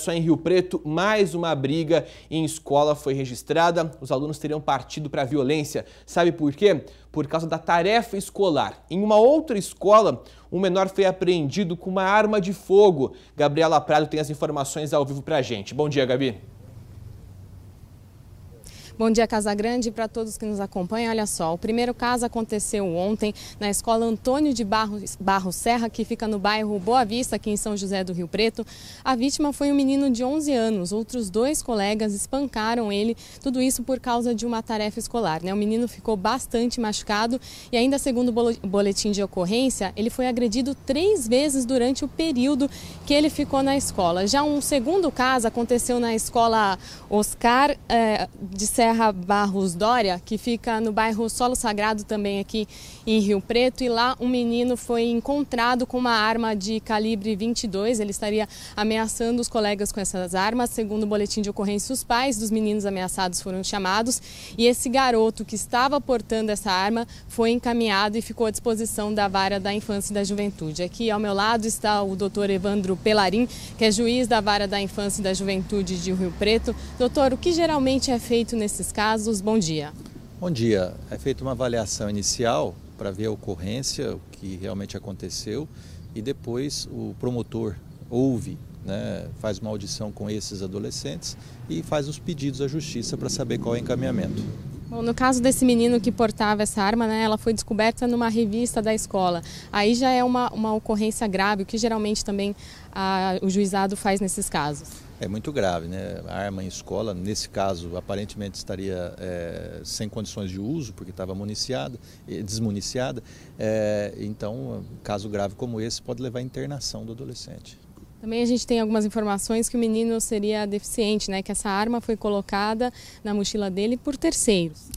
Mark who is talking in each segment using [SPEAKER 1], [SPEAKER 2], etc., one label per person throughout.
[SPEAKER 1] Só em Rio Preto, mais uma briga em escola foi registrada. Os alunos teriam partido para a violência. Sabe por quê? Por causa da tarefa escolar. Em uma outra escola, um menor foi apreendido com uma arma de fogo. Gabriela Prado tem as informações ao vivo para a gente. Bom dia, Gabi.
[SPEAKER 2] Bom dia, Casa Grande, para todos que nos acompanham. Olha só, o primeiro caso aconteceu ontem na escola Antônio de Barros, Barro Serra, que fica no bairro Boa Vista, aqui em São José do Rio Preto. A vítima foi um menino de 11 anos. Outros dois colegas espancaram ele, tudo isso por causa de uma tarefa escolar. Né? O menino ficou bastante machucado e ainda segundo o boletim de ocorrência, ele foi agredido três vezes durante o período que ele ficou na escola. Já um segundo caso aconteceu na escola Oscar eh, de Serra Serra Barros Dória, que fica no bairro Solo Sagrado, também aqui em Rio Preto. E lá um menino foi encontrado com uma arma de calibre 22. Ele estaria ameaçando os colegas com essas armas. Segundo o boletim de ocorrência, os pais dos meninos ameaçados foram chamados. E esse garoto que estava portando essa arma foi encaminhado e ficou à disposição da vara da infância e da juventude. Aqui ao meu lado está o doutor Evandro Pelarim, que é juiz da vara da infância e da juventude de Rio Preto. Doutor, o que geralmente é feito nesse desses casos. Bom dia.
[SPEAKER 3] Bom dia. É feita uma avaliação inicial para ver a ocorrência, o que realmente aconteceu, e depois o promotor ouve, né, faz uma audição com esses adolescentes e faz os pedidos à justiça para saber qual é o encaminhamento.
[SPEAKER 2] Bom, no caso desse menino que portava essa arma, né, ela foi descoberta numa revista da escola. Aí já é uma, uma ocorrência grave, o que geralmente também a, ah, o juizado faz nesses casos
[SPEAKER 3] é muito grave. Né? A arma em escola, nesse caso, aparentemente estaria é, sem condições de uso, porque estava municiada, desmuniciada. É, então, caso grave como esse pode levar à internação do adolescente.
[SPEAKER 2] Também a gente tem algumas informações que o menino seria deficiente, né? que essa arma foi colocada na mochila dele por terceiros.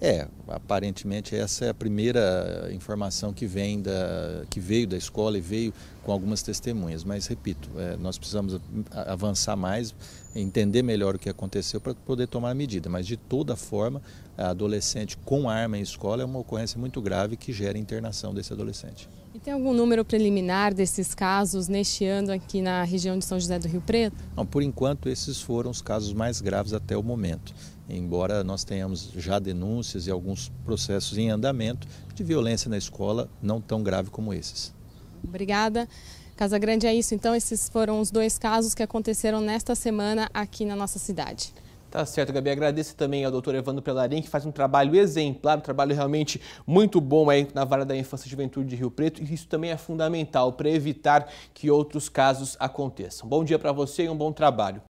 [SPEAKER 3] É, aparentemente essa é a primeira informação que vem da, que veio da escola e veio com algumas testemunhas. Mas repito, é, nós precisamos avançar mais, entender melhor o que aconteceu para poder tomar medida. Mas de toda forma, a adolescente com arma em escola é uma ocorrência muito grave que gera internação desse adolescente.
[SPEAKER 2] E tem algum número preliminar desses casos neste ano aqui na região de São José do Rio Preto? Não,
[SPEAKER 3] por enquanto esses foram os casos mais graves até o momento embora nós tenhamos já denúncias e alguns processos em andamento de violência na escola, não tão grave como
[SPEAKER 2] esses. Obrigada. Casa Grande é isso. Então, esses foram os dois casos que aconteceram nesta semana aqui na nossa cidade.
[SPEAKER 1] Tá certo, Gabi. Agradeço também ao doutor Evandro Pelarim, que faz um trabalho exemplar, um trabalho realmente muito bom aí na Vara da Infância e Juventude de Rio Preto, e isso também é fundamental para evitar que outros casos aconteçam. Bom dia para você e um bom trabalho.